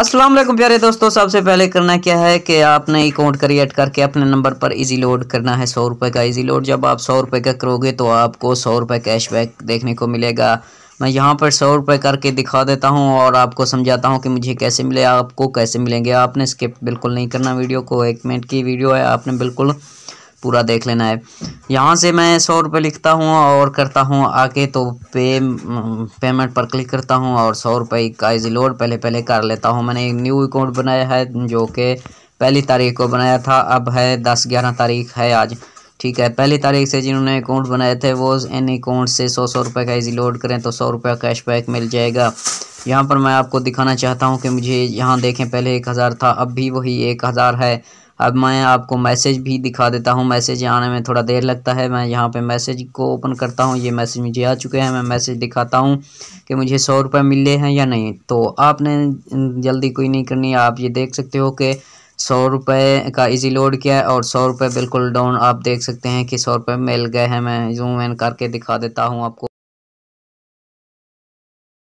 अस्सलाम वालेकुम प्यारे दोस्तों सबसे पहले करना क्या है कि आपने अकाउंट क्रिएट करके अपने नंबर पर इजी लोड करना है सौ रुपये का इजी लोड जब आप सौ रुपये का करोगे तो आपको सौ रुपये कैशबैक देखने को मिलेगा मैं यहाँ पर सौ रुपये करके दिखा देता हूँ और आपको समझाता हूँ कि मुझे कैसे मिले आपको कैसे मिलेंगे आपने स्किप बिल्कुल नहीं करना वीडियो को एक मिनट की वीडियो है आपने बिल्कुल पूरा देख लेना है यहाँ से मैं सौ रुपये लिखता हूँ और करता हूँ आके तो पे पेमेंट पर क्लिक करता हूँ और सौ रुपये का इजी लोड पहले पहले कर लेता हूँ मैंने एक न्यू अकाउंट बनाया है जो कि पहली तारीख को बनाया था अब है दस ग्यारह तारीख है आज ठीक है पहली तारीख से जिन्होंने अकाउंट बनाए थे वो इन अकाउंट से सौ सौ रुपये का इजी लोड करें तो सौ रुपये कैशबैक मिल जाएगा यहाँ पर मैं आपको दिखाना चाहता हूँ कि मुझे यहाँ देखें पहले एक हज़ार था अब भी वही एक हज़ार है अब मैं आपको मैसेज भी दिखा देता हूँ मैसेज आने में थोड़ा देर लगता है मैं यहाँ पे मैसेज को ओपन करता हूँ ये मैसेज मुझे आ चुके हैं मैं मैसेज दिखाता हूँ कि मुझे सौ रुपये मिले हैं या नहीं तो आपने जल्दी कोई नहीं करनी आप ये देख सकते हो कि सौ रुपये का इजी लोड किया है और सौ रुपये बिल्कुल डाउन आप देख सकते हैं कि सौ रुपये मिल गए हैं मैं जूम इन करके दिखा देता हूँ आपको